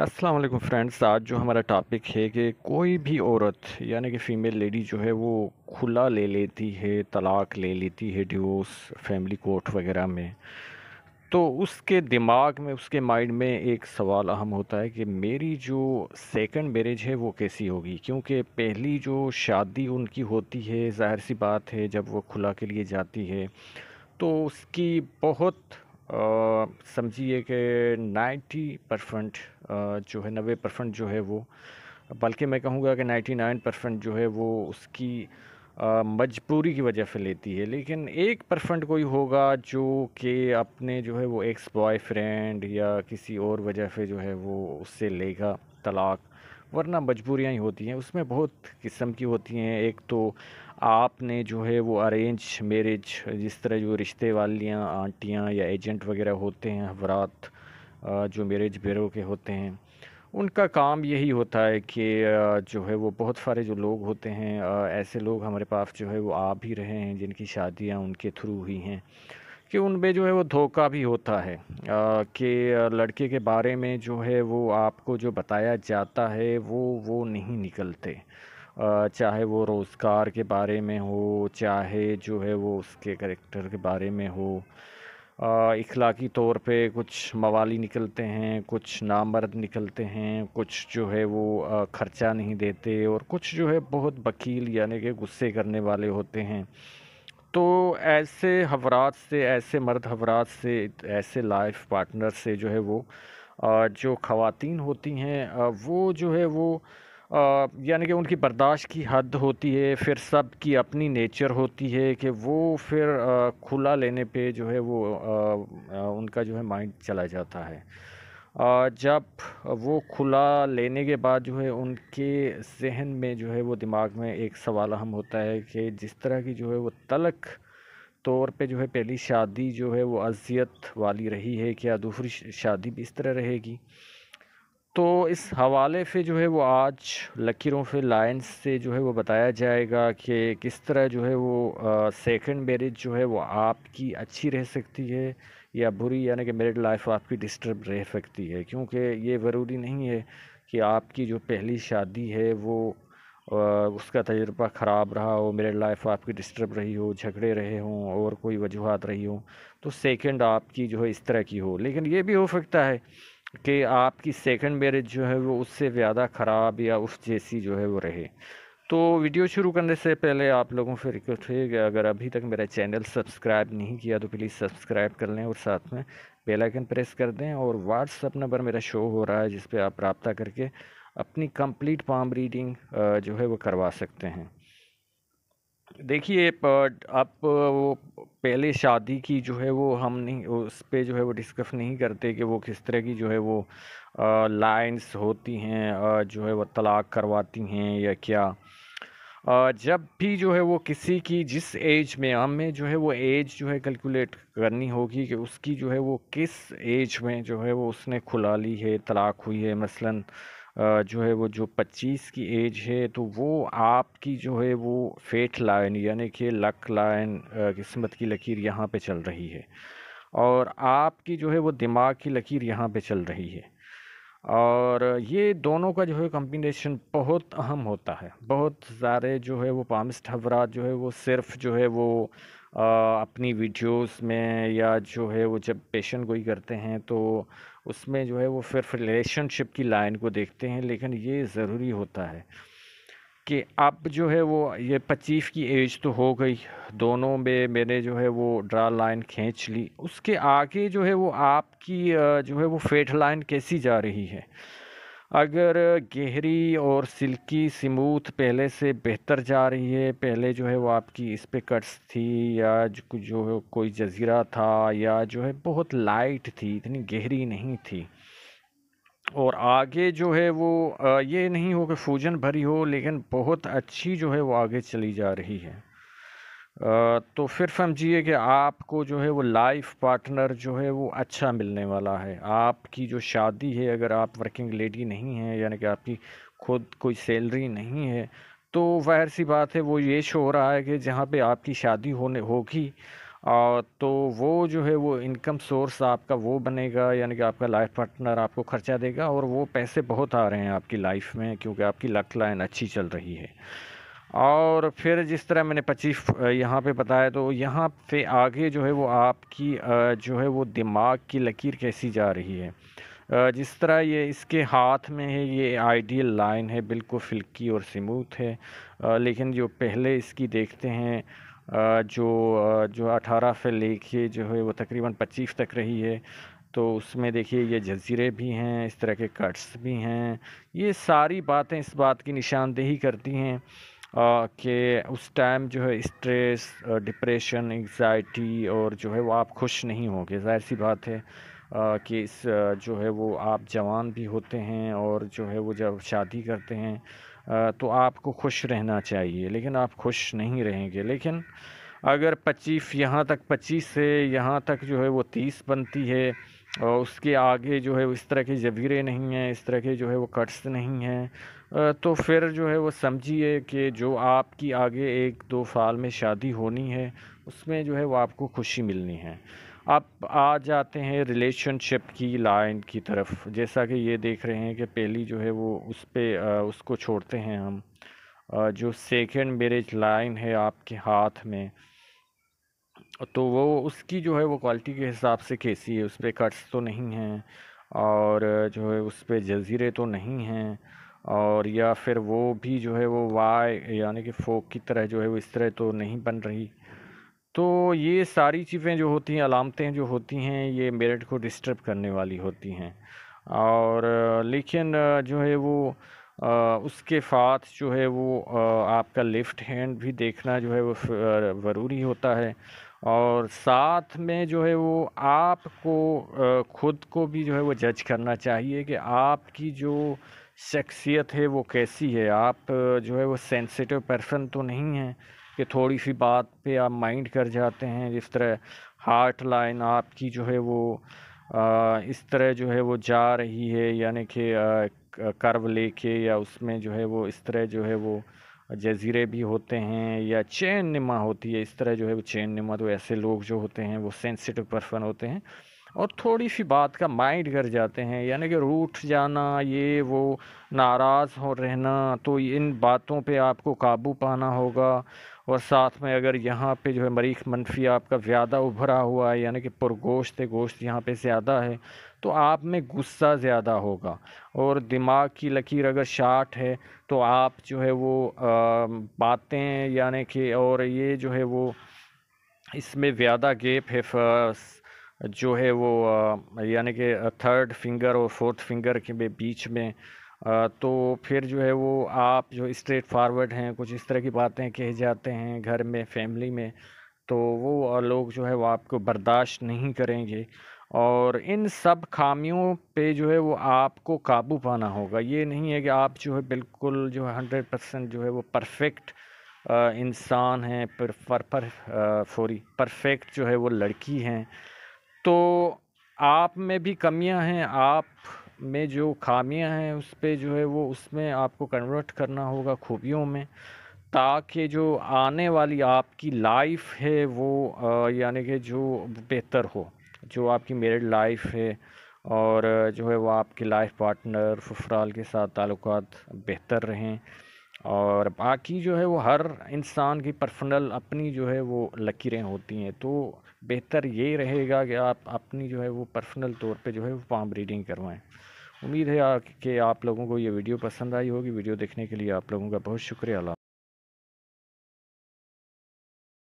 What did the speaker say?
अस्सलाम वालेकुम फ्रेंड्स आज जो हमारा टॉपिक है कि कोई भी औरत यानी कि फ़ीमेल लेडी जो है वो खुला ले लेती है तलाक ले लेती है डिवोर्स फैमिली कोर्ट वगैरह में तो उसके दिमाग में उसके माइंड में एक सवाल अहम होता है कि मेरी जो सेकंड मैरिज है वो कैसी होगी क्योंकि पहली जो शादी उनकी होती है जाहिर सी बात है जब वो खुला के लिए जाती है तो उसकी बहुत समझिए कि नाइन्टी परसेंट जो है नबे परसेंट जो है वो बल्कि मैं कहूँगा कि नाइन्टी नाइन परसेंट जो है वो उसकी मजबूरी की वजह से लेती है लेकिन एक परसेंट कोई होगा जो कि अपने जो है वो एक्स बॉयफ्रेंड या किसी और वजह से जो है वो उससे लेगा तलाक़ वरना मजबूरियाँ ही होती हैं उसमें बहुत किस्म की होती हैं एक तो आपने जो है वो अरेंज मेरेज जिस तरह जो रिश्ते वालियाँ आंटियाँ या एजेंट वगैरह होते हैं हवरात जो मेरेज ब्यूरो के होते हैं उनका काम यही होता है कि जो है वो बहुत सारे जो लोग होते हैं ऐसे लोग हमारे पास जो है वो आ भी रहे हैं जिनकी शादियाँ उनके थ्रू हुई हैं कि उन पर जो है वो धोखा भी होता है कि लड़के के बारे में जो है वो आपको जो बताया जाता है वो वो नहीं निकलते चाहे वो रोज़गार के बारे में हो चाहे जो है वो उसके करेक्टर के बारे में हो इखलाकी तौर पे कुछ मवाली निकलते हैं कुछ नामर्द निकलते हैं कुछ जो है वो ख़र्चा नहीं देते और कुछ जो है बहुत वकील यानी कि गुस्से करने वाले होते हैं तो ऐसे हवरात से ऐसे मर्द हवरात से ऐसे लाइफ पार्टनर से जो है वो जो ख़वातीन होती हैं वो जो है वो यानी कि उनकी बर्दाश्त की हद होती है फिर सब की अपनी नेचर होती है कि वो फिर खुला लेने पे जो है वो उनका जो है माइंड चला जाता है जब वो खुला लेने के बाद जो है उनके जहन में जो है वो दिमाग में एक सवाल अहम होता है कि जिस तरह की जो है वो तलक तौर पे जो है पहली शादी जो है वो अजियत वाली रही है क्या दूसरी शादी भी इस तरह रहेगी तो इस हवाले से जो है वो आज लकीरों से लाइन्स से जो है वो बताया जाएगा कि किस तरह जो है वो सेकंड मेरिज जो है वो आपकी अच्छी रह सकती है या बुरी यानी कि मेरिड लाइफ आपकी डिस्टर्ब रह सकती है क्योंकि ये ज़रूरी नहीं है कि आपकी जो पहली शादी है वो उसका तजर्बा ख़राब रहा हो मेरिड लाइफ आपकी डिस्टर्ब रही हो झगड़े रहे हों और कोई वजूहत रही हो तो सेकंड आपकी जो है इस तरह की हो लेकिन ये भी हो सकता है कि आपकी सेकंड मेरिज जो है वो उससे ज़्यादा ख़राब या उस जैसी जो है वो रहे तो वीडियो शुरू करने से पहले आप लोगों से रिक्वेस्ट है कि अगर अभी तक मेरा चैनल सब्सक्राइब नहीं किया तो प्लीज़ सब्सक्राइब कर लें और साथ में बेल आइकन प्रेस कर दें और व्हाट्सअप नंबर मेरा शो हो रहा है जिस पर आप रबता करके अपनी कंप्लीट पाम रीडिंग जो है वो करवा सकते हैं देखिए आप वो पहले शादी की जो है वो हम नहीं उस पर जो है वो डिस्कस नहीं करते कि वो किस तरह की जो है वो लाइंस होती हैं जो है वो तलाक करवाती हैं या क्या जब भी जो है वो किसी की जिस एज में हमें जो है वो एज जो है कैलकुलेट करनी होगी कि उसकी जो है वो किस एज में जो है वो उसने खुला ली है तलाक हुई है मसलन जो है वो जो 25 की एज है तो वो आपकी जो है वो फेट लाइन यानी कि लक लाइन किस्मत की लकीर यहाँ पे चल रही है और आपकी जो है वो दिमाग की लकीर यहाँ पे चल रही है और ये दोनों का जो है कम्बिनेशन बहुत अहम होता है बहुत सारे जो है वो पामिस्ट हवरात जो है वो सिर्फ जो है वो आ, अपनी वीडियोस में या जो है वो जब पेशन गोई करते हैं तो उसमें जो है वो सिर्फ रिलेशनशिप की लाइन को देखते हैं लेकिन ये ज़रूरी होता है कि अब जो है वो ये पच्चीस की एज तो हो गई दोनों में मैंने जो है वो ड्रा लाइन खींच ली उसके आगे जो है वो आपकी जो है वो फेट लाइन कैसी जा रही है अगर गहरी और सिल्की स्मूथ पहले से बेहतर जा रही है पहले जो है वो आपकी इस पर कट्स थी या जो, जो है कोई जजीरा था या जो है बहुत लाइट थी इतनी गहरी नहीं थी और आगे जो है वो ये नहीं हो कि फूजन भरी हो लेकिन बहुत अच्छी जो है वो आगे चली जा रही है तो फिर समझिए कि आपको जो है वो लाइफ पार्टनर जो है वो अच्छा मिलने वाला है आपकी जो शादी है अगर आप वर्किंग लेडी नहीं हैं यानी कि आपकी खुद कोई सैलरी नहीं है तो वहर सी बात है वो ये शो हो रहा है कि जहाँ पे आपकी शादी होने होगी तो वो जो है वो इनकम सोर्स आपका वो बनेगा यानी कि आपका लाइफ पार्टनर आपको खर्चा देगा और वो पैसे बहुत आ रहे हैं आपकी लाइफ में क्योंकि आपकी लक लाइन अच्छी चल रही है और फिर जिस तरह मैंने पच्चीस यहाँ पे बताया तो यहाँ पे आगे जो है वो आपकी जो है वो दिमाग की लकीर कैसी जा रही है जिस तरह ये इसके हाथ में है ये आइडियल लाइन है बिल्कुल फिल्की और स्मूथ है लेकिन जो पहले इसकी देखते हैं जो जो 18 से लेके जो है वो तकरीबन 25 तक रही है तो उसमें देखिए ये जजीरे भी हैं इस तरह के कट्स भी हैं ये सारी बातें इस बात की निशानदेही करती हैं कि उस टाइम जो है स्ट्रेस डिप्रेशन एग्जाइटी और जो है वो आप खुश नहीं होंगे जाहिर सी बात है कि इस जो है वो आप जवान भी होते हैं और जो है वो जब शादी करते हैं तो आपको खुश रहना चाहिए लेकिन आप खुश नहीं रहेंगे लेकिन अगर पच्चीस यहाँ तक पच्चीस से यहाँ तक जो है वो तीस बनती है और उसके आगे जो है इस तरह के जबीरे नहीं हैं इस तरह के जो है वो कट्स नहीं हैं तो फिर जो है वो समझिए कि जो आपकी आगे एक दो साल में शादी होनी है उसमें जो है वो आपको खुशी मिलनी है आप आ जाते हैं रिलेशनशिप की लाइन की तरफ जैसा कि ये देख रहे हैं कि पहली जो है वो उस पर उसको छोड़ते हैं हम जो सेकेंड मेरेज लाइन है आपके हाथ में तो वो उसकी जो है वो क्वालिटी के हिसाब से कैसी है उस पर कट्स तो नहीं हैं और जो है उस पर जजीरे तो नहीं हैं और या फिर वो भी जो है वो वाई यानी कि फोक की तरह जो है वो इस तरह तो नहीं बन रही तो ये सारी चीज़ें जो होती हैं अलामतें जो होती हैं ये मेरठ को डिस्टर्ब करने वाली होती हैं और लेकिन जो है वो उसके साथ जो है वो आपका लेफ़्ट हैंड भी देखना जो है वो ज़रूरी होता है और साथ में जो है वो आपको ख़ुद को भी जो है वो जज करना चाहिए कि आपकी जो शख्सियत है वो कैसी है आप जो है वो सेंसिटिव पर्सन तो नहीं हैं कि थोड़ी सी बात पे आप माइंड कर जाते हैं जिस तरह हार्ट लाइन आपकी जो है वो इस तरह जो है वो जा रही है यानी कि कर्व लेके या उसमें जो है वो इस तरह जो है वो जजीरे भी होते हैं या चैन नमा होती है इस तरह जो है वो चैन नमा तो ऐसे लोग जो होते हैं वो सेंसिटिव पर्सन होते हैं और थोड़ी सी बात का माइंड कर जाते हैं यानी कि रूठ जाना ये वो नाराज़ हो रहना तो इन बातों पे आपको काबू पाना होगा और साथ में अगर यहाँ पे जो है मरीख मनफी आपका ज़्यादा उभरा हुआ है यानी कि पुरगोश्त गोश्त यहाँ पे ज़्यादा है तो आप में गुस्सा ज़्यादा होगा और दिमाग की लकीर अगर शार्ट है तो आप जो है वो बातें यानी कि और ये जो है वो इसमें ज़्यादा गेप है जो है वो यानी कि थर्ड फिंगर और फोर्थ फिंगर के बीच में तो फिर जो है वो आप जो स्ट्रेट फारवर्ड हैं कुछ इस तरह की बातें कह जाते हैं घर में फैमिली में तो वो लोग जो है वो आपको बर्दाश्त नहीं करेंगे और इन सब खामियों पे जो है वो आपको काबू पाना होगा ये नहीं है कि आप जो है बिल्कुल जो है हंड्रेड परसेंट जो है वो परफेक्ट इंसान हैं पर, पर, पर, पर परफेक्ट जो है वो लड़की हैं तो आप में भी कमियां हैं आप में जो खामियां हैं उस पर जो है वो उसमें आपको कन्वर्ट करना होगा खूबियों में ताकि जो आने वाली आपकी लाइफ है वो यानी कि जो बेहतर हो जो आपकी मेरिड लाइफ है और जो है वो आपकी लाइफ पार्टनर फुफराल के साथ ताल्लुकात बेहतर रहें और बाकी जो है वो हर इंसान की पर्सनल अपनी जो है वो लकीरें होती हैं तो बेहतर ये रहेगा कि आप अपनी जो है वो पर्सनल तौर पे जो है वो पाम रीडिंग करवाएं उम्मीद है कि आप लोगों को ये वीडियो पसंद आई होगी वीडियो देखने के लिए आप लोगों का बहुत शुक्रिया